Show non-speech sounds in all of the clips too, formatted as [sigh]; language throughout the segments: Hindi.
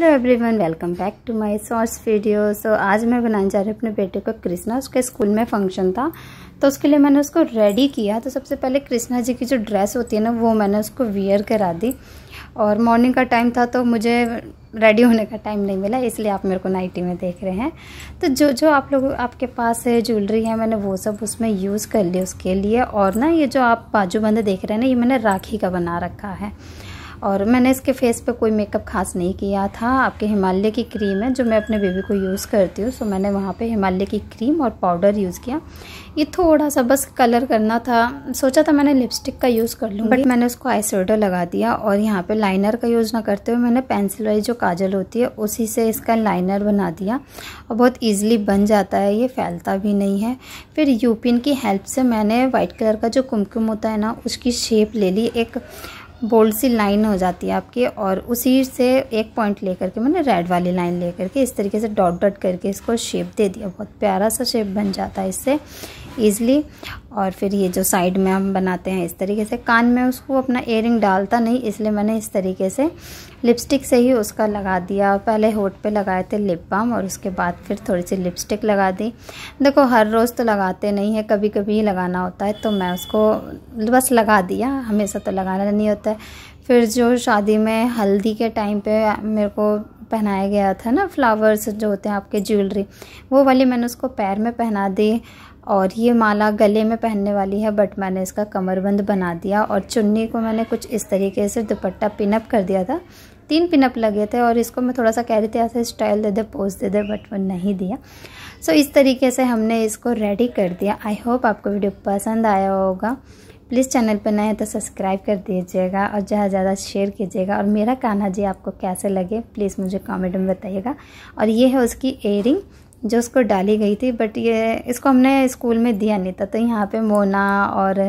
hello everyone welcome back to my source video so आज मैं बनाने जा रही हूँ अपने बेटे को कृष्णा उसके स्कूल में फंक्शन था तो उसके लिए मैंने उसको रेडी किया तो सबसे पहले कृष्णा जी की जो ड्रेस होती है ना वो मैंने उसको वियर करा दी और मॉर्निंग का टाइम था तो मुझे रेडी होने का टाइम नहीं मिला इसलिए आप मेरे को नाइटी में देख रहे हैं तो जो जो आप लोग आपके पास है ज्वेलरी है मैंने वो सब उसमें यूज़ कर ली उसके लिए और ना ये जो आप बाजू बंद देख रहे हैं ना ये मैंने राखी का बना रखा है और मैंने इसके फेस पे कोई मेकअप खास नहीं किया था आपके हिमालय की क्रीम है जो मैं अपने बेबी को यूज़ करती हूँ सो मैंने वहाँ पे हिमालय की क्रीम और पाउडर यूज़ किया ये थोड़ा सा बस कलर करना था सोचा था मैंने लिपस्टिक का यूज़ कर लूँ बट मैंने उसको आई लगा दिया और यहाँ पर लाइनर का यूज़ ना करते हुए मैंने पेंसिल वाली जो काजल होती है उसी से इसका लाइनर बना दिया और बहुत ईजिली बन जाता है ये फैलता भी नहीं है फिर यूपिन की हेल्प से मैंने वाइट कलर का जो कुमकुम होता है ना उसकी शेप ले ली एक बोल्ड सी लाइन हो जाती है आपकी और उसी से एक पॉइंट लेकर के मैंने रेड वाली लाइन लेकर के इस तरीके से डॉट डॉट करके इसको शेप दे दिया बहुत प्यारा सा शेप बन जाता है इससे ईज़िली और फिर ये जो साइड में हम बनाते हैं इस तरीके से कान में उसको अपना एयरिंग डालता नहीं इसलिए मैंने इस तरीके से लिपस्टिक से ही उसका लगा दिया पहले होठ पे लगाए थे लिप बाम और उसके बाद फिर थोड़ी सी लिपस्टिक लगा दी देखो हर रोज़ तो लगाते नहीं है कभी कभी ही लगाना होता है तो मैं उसको बस लगा दिया हमेशा तो लगाना नहीं होता है फिर जो शादी में हल्दी के टाइम पर मेरे को पहनाया गया था ना फ्लावर्स जो होते हैं आपके ज्वेलरी वो वाली मैंने उसको पैर में पहना दी और ये माला गले में पहनने वाली है बट मैंने इसका कमरबंद बना दिया और चुन्नी को मैंने कुछ इस तरीके से दुपट्टा पिनअप कर दिया था तीन पिनअप लगे थे और इसको मैं थोड़ा सा कह रही थी ऐसे स्टाइल दे दे पोज दे दे बट वो नहीं दिया सो so, इस तरीके से हमने इसको रेडी कर दिया आई होप आपको वीडियो पसंद आया होगा प्लीज़ चैनल पर नए तो सब्सक्राइब कर दीजिएगा और ज़्यादा ज़्यादा शेयर कीजिएगा और मेरा कान्हा जी आपको कैसे लगे प्लीज़ मुझे कमेंट में बताइएगा और ये है उसकी एयरिंग जो उसको डाली गई थी बट ये इसको हमने स्कूल में दिया नहीं था तो यहाँ पे मोना और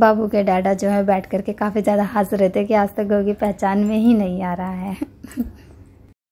बाबू के डाडा जो है बैठ करके काफ़ी ज़्यादा हंस रहे थे कि आज तक गोगी की पहचान में ही नहीं आ रहा है [laughs]